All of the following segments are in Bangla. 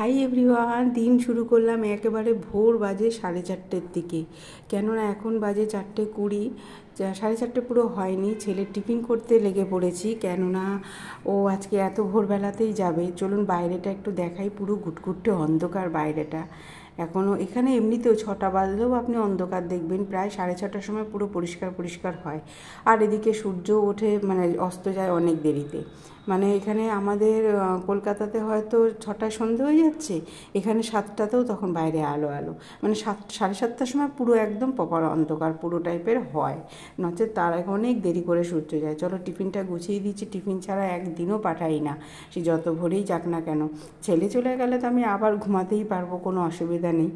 হাই এভরিওয়ান দিন শুরু করলাম একেবারে ভোর বাজে সাড়ে চারটের দিকে কেননা এখন বাজে চারটে কুড়ি সাড়ে চারটে পুরো হয়নি ছেলে টিফিন করতে লেগে পড়েছি কেননা ও আজকে এত ভোরবেলাতেই যাবে চলুন বাইরেটা একটু দেখাই পুরো গুটগুটে অন্ধকার বাইরেটা এখনও এখানে এমনিতেও ছটা বাজলেও আপনি অন্ধকার দেখবেন প্রায় সাড়ে ছটার সময় পুরো পরিষ্কার পরিষ্কার হয় আর এদিকে সূর্য ওঠে মানে অস্ত যায় অনেক দেরিতে মানে এখানে আমাদের কলকাতাতে হয়তো ছটায় সন্ধে হয়ে যাচ্ছে এখানে সাতটাতেও তখন বাইরে আলো আলো মানে সাত সাড়ে সাতটার সময় পুরো একদম প্রপার অন্ধকার পুরো টাইপের হয় নচে তার অনেক দেরি করে সূর্য যায় চলো টিফিনটা গুছিয়ে দিচ্ছি টিফিন ছাড়া একদিনও পাঠাই না সে যত ভোরেই যাক না কেন ছেলে চলে গেলে তো আমি আবার ঘুমাতেই পারবো কোনো অসুবিধা অসুবিধা নেই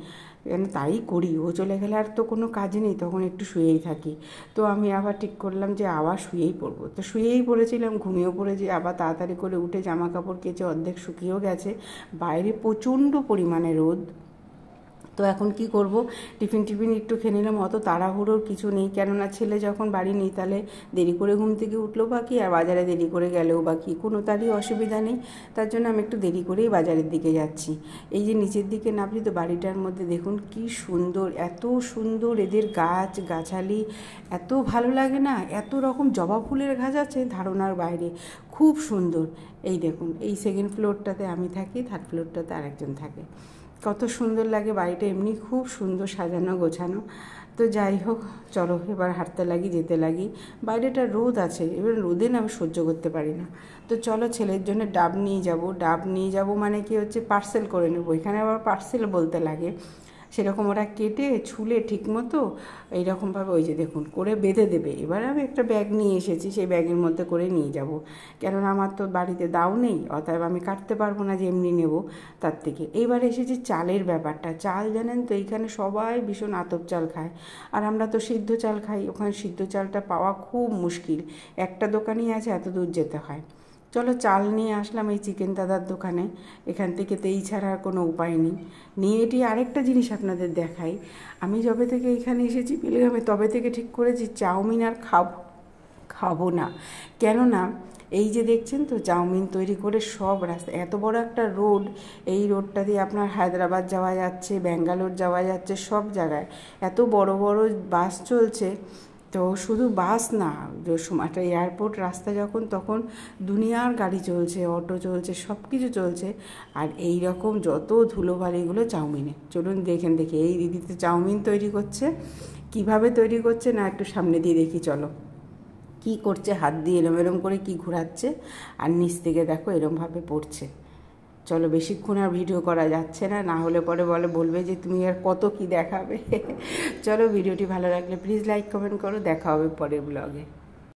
কেন তাই করি ও চলে গেলে আর তো কোনো কাজ নেই তখন একটু শুয়েই থাকি তো আমি আবার ঠিক করলাম যে আবার শুয়েই পড়বো তো শুয়েই পড়েছিলাম ঘুমিয়েও পড়েছি আবার তাড়াতাড়ি করে উঠে জামা কাপড় কেচে অর্ধেক শুকিয়েও গেছে বাইরে প্রচণ্ড পরিমাণে রোদ তো এখন কি করব টিফিন টিফিন একটু খেয়ে নিলাম অত তাড়াহুড়োর কিছু নেই কেননা ছেলে যখন বাড়ি নেই তাহলে দেরি করে ঘুম থেকে উঠলো বা কি আর বাজারে দেরি করে গেলেও বা কি কোনো তারই অসুবিধা নেই তার জন্য আমি একটু দেরি করেই বাজারের দিকে যাচ্ছি এই যে নিচের দিকে নামছি তো বাড়িটার মধ্যে দেখুন কি সুন্দর এত সুন্দর এদের গাছ গাছালি এত ভালো লাগে না এত রকম জবা ফুলের গাছ আছে ধারণার বাইরে খুব সুন্দর এই দেখুন এই সেকেন্ড ফ্লোরটাতে আমি থাকি থার্ড ফ্লোরটাতে আরেকজন থাকে কত সুন্দর লাগে বাড়িটা এমনি খুব সুন্দর সাজানো গোছানো তো যাই হোক চলো এবার হাঁটতে লাগি যেতে লাগি বাইরেটা রোদ আছে এবার রোদে না আমি সহ্য করতে পারি না তো চলো ছেলের জন্য ডাব নিয়ে যাব ডাব নিয়ে যাব মানে কি হচ্ছে পার্সেল করে নেবো এখানে আবার পার্সেল বলতে লাগে সেরকম ওরা কেটে ছুলে ঠিকমতো এইরকমভাবে ওই যে দেখুন করে বেঁধে দেবে এবার আমি একটা ব্যাগ নিয়ে এসেছি সেই ব্যাগের মধ্যে করে নিয়ে যাব কেননা আমার তো বাড়িতে দাও নেই অতএব আমি কাটতে পারবো না যে এমনি নেব তার থেকে এইবার এসেছি চালের ব্যাপারটা চাল জানেন তো এইখানে সবাই ভীষণ আতপ চাল খায় আর আমরা তো সিদ্ধ চাল খাই ওখানে সিদ্ধ চালটা পাওয়া খুব মুশকিল একটা দোকানেই আছে এত দূর যেতে হয় চলো চাল নিয়ে আসলাম এই চিকেন দাদার দোকানে এখান থেকে তেই ছাড়া আর কোনো উপায় নেই নিয়ে এটি আরেকটা জিনিস আপনাদের দেখাই আমি যবে থেকে এখানে এসেছি বিলগামে তবে থেকে ঠিক করেছি চাউমিন আর খাব খাবো না কেননা এই যে দেখছেন তো চাউমিন তৈরি করে সব রাস্তা এত বড় একটা রোড এই রোডটা দিয়ে আপনার হায়দ্রাবাদ যাওয়া যাচ্ছে ব্যাঙ্গালোর যাওয়া যাচ্ছে সব জায়গায় এত বড় বড় বাস চলছে তো শুধু বাস না একটা এয়ারপোর্ট রাস্তা যখন তখন দুনিয়ার গাড়ি চলছে অটো চলছে সব কিছু চলছে আর এই রকম যত ধুলোবালিগুলো চাউমিনে চলুন দেখেন দেখি এই দিদিতে চাউমিন তৈরি করছে কিভাবে তৈরি করছে না একটু সামনে দিয়ে দেখি চলো কি করছে হাত দিয়ে এরম এরম করে কি ঘোরাচ্ছে আর নিচ থেকে দেখো এরমভাবে পড়ছে চলো বেশিক্ষণ আর ভিডিও করা যাচ্ছে না না হলে পরে বলে বলবে যে তুমি আর কত কি দেখাবে চলো ভিডিওটি ভালো লাগলে প্লিজ লাইক কমেন্ট করো দেখা হবে পরের ব্লগে